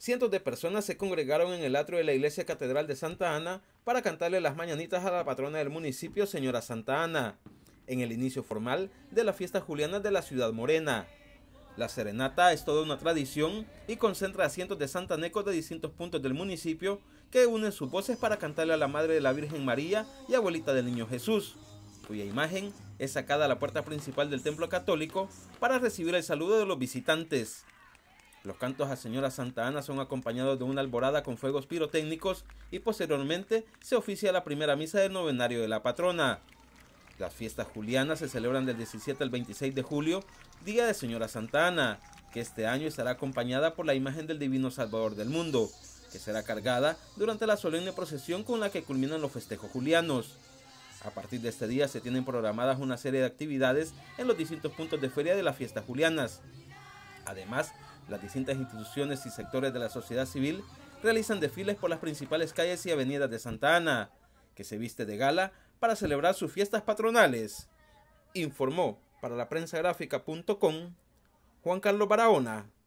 cientos de personas se congregaron en el atrio de la iglesia catedral de Santa Ana para cantarle las mañanitas a la patrona del municipio, señora Santa Ana, en el inicio formal de la fiesta juliana de la ciudad morena. La serenata es toda una tradición y concentra a cientos de santanecos de distintos puntos del municipio que unen sus voces para cantarle a la Madre de la Virgen María y abuelita del Niño Jesús, cuya imagen es sacada a la puerta principal del templo católico para recibir el saludo de los visitantes. Los cantos a Señora Santa Ana son acompañados de una alborada con fuegos pirotécnicos y posteriormente se oficia la primera misa del novenario de la patrona. Las fiestas julianas se celebran del 17 al 26 de julio, Día de Señora Santa Ana, que este año estará acompañada por la imagen del Divino Salvador del Mundo, que será cargada durante la solemne procesión con la que culminan los festejos julianos. A partir de este día se tienen programadas una serie de actividades en los distintos puntos de feria de las fiestas julianas. Además, las distintas instituciones y sectores de la sociedad civil realizan desfiles por las principales calles y avenidas de Santa Ana, que se viste de gala para celebrar sus fiestas patronales. Informó para la prensa Juan Carlos Barahona.